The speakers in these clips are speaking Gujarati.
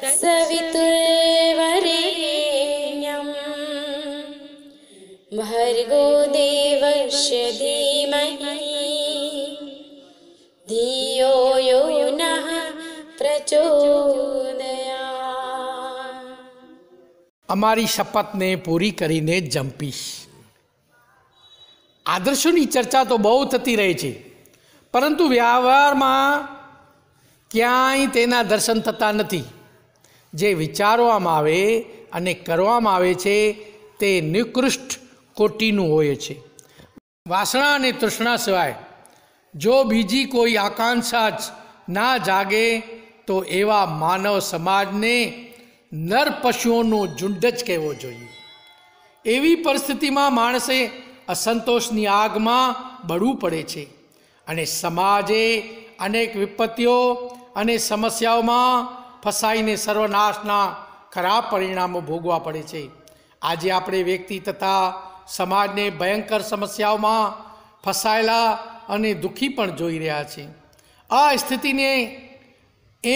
सवितुर्वरेण्यं भर्गो देवस्य धीमहि धियो यो नः પ્રચોદયા અમારી શપથને પૂરી કરીને જંપીશ આદર્શોની ચર્ચા તો બહુ થતી રહે છે પરંતુ વ્યવહારમાં ક્યાંય તેના દર્શન થતા નથી જે વિચારવામાં આવે અને કરવામાં આવે છે તે નિકૃષ્ટ કોટીનું હોય છે વાસણા અને તૃષ્ણા સિવાય જો બીજી કોઈ આકાંક્ષા જ ના જાગે તો એવા માનવ સમાજને નર પશુઓનો ઝુંડ જ કહેવો જોઈએ એવી પરિસ્થિતિમાં માણસે અસંતોષની આગમાં બળવું પડે છે અને સમાજે અનેક વિપત્તિઓ અને સમસ્યાઓમાં ફસાઈને સર્વનાશના ખરાબ પરિણામો ભોગવા પડે છે આજે આપણે વ્યક્તિ તથા સમાજને ભયંકર સમસ્યાઓમાં ફસાયેલા અને દુઃખી પણ જોઈ રહ્યા છે આ સ્થિતિને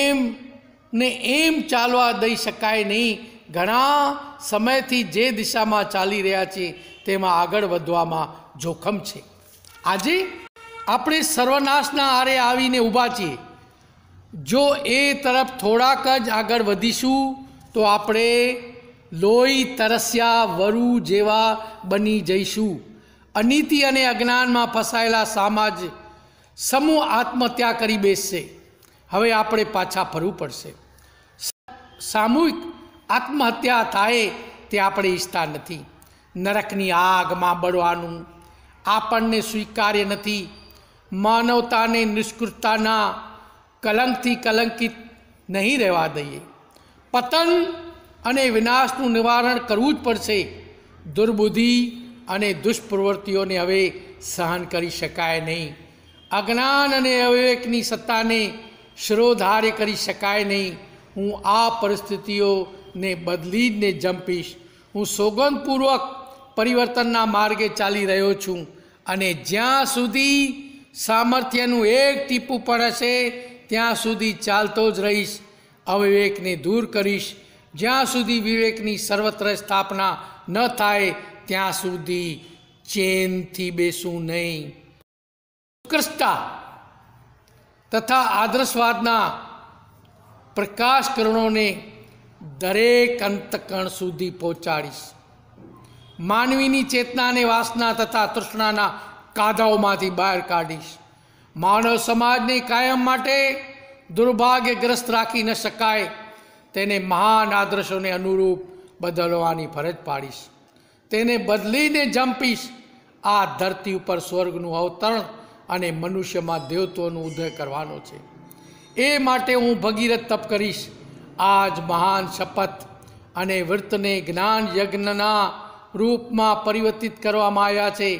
એમ ને એમ ચાલવા દઈ શકાય નહીં ઘણા સમયથી જે દિશામાં ચાલી રહ્યા છે તેમાં આગળ વધવામાં જોખમ છે આજે આપણે સર્વનાશના આરે આવીને ઊભા છીએ જો એ તરફ થોડાક જ આગળ વધીશું તો આપણે લોહી તરસ્યા વરુ જેવા બની જઈશું અનીતિ અને અજ્ઞાનમાં ફસાયેલા સામાજ સમૂહ આત્મહત્યા કરી બેસશે હવે આપણે પાછા ફરવું પડશે સામૂહિક આત્મહત્યા થાય તે આપણે ઈચ્છતા નથી નરકની આગમાં બળવાનું આપણને સ્વીકાર્ય નથી માનવતાને નિષ્કૃતતાના કલંકથી કલંકિત નહીં રહેવા દઈએ પતન અને વિનાશનું નિવારણ કરવું જ પડશે દુર્બુદ્ધિ અને દુષ્પ્રવૃત્તિઓને હવે સહન કરી શકાય નહીં અજ્ઞાન અને અવિવેકની સત્તાને શિરોધાર્ય કરી શકાય નહીં હું આ પરિસ્થિતિઓને બદલી જ જંપીશ હું સોગંદપૂર્વક પરિવર્તનના માર્ગે ચાલી રહ્યો છું અને જ્યાં સુધી સામર્થ્યનું એક ટીપું પણ હશે ત્યાં સુધી ચાલતો જ રહીશ અવિવેકને દૂર કરીશ જ્યાં સુધી વિવેકની સર્વત્ર સ્થાપના ન થાય ત્યાં સુધી ચેનથી બેસું નહીં ઉત્કૃષ્ટતા તથા આદર્શવાદના પ્રકાશ કિરણોને દરેક અંતકણ સુધી પહોંચાડીશ માનવીની ચેતનાને વાસના તથા તૃષ્ણાના કાદાઓમાંથી બહાર કાઢીશ માનવ સમાજની કાયમ માટે દુર્ભાગ્યગ્રસ્ત રાખી ન શકાય તેને મહાન આદર્શોને અનુરૂપ બદલવાની ફરજ પાડીશ તેને બદલીને જંપીશ આ ધરતી ઉપર સ્વર્ગનું અવતરણ અને મનુષ્યમાં દેવત્વનો ઉદય કરવાનો છે એ માટે હું ભગીરથ તપ કરીશ આજ મહાન શપથ અને વ્રતને જ્ઞાન યજ્ઞના રૂપમાં પરિવર્તિત કરવામાં આવ્યા છે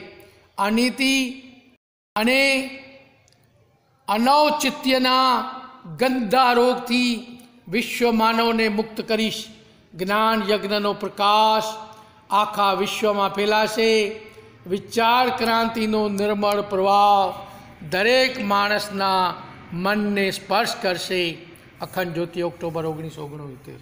અનિતિ અને અનૌચિત્યના ગંદા રોગથી વિશ્વ માનવને મુક્ત કરીશ જ્ઞાન યજ્ઞનો પ્રકાશ આખા વિશ્વમાં ફેલાશે વિચાર ક્રાંતિનો નિર્મળ પ્રભાવ દરેક માણસના મનને સ્પર્શ કરશે અખંડ જ્યોતિ ઓક્ટોબર ઓગણીસો ઓગણોતેર